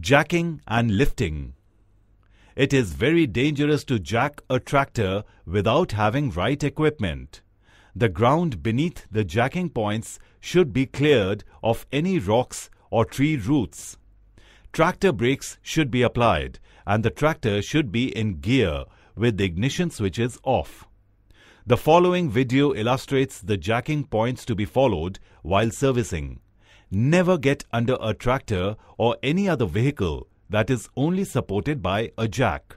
jacking and lifting. It is very dangerous to jack a tractor without having right equipment. The ground beneath the jacking points should be cleared of any rocks or tree roots. Tractor brakes should be applied and the tractor should be in gear with the ignition switches off. The following video illustrates the jacking points to be followed while servicing never get under a tractor or any other vehicle that is only supported by a jack.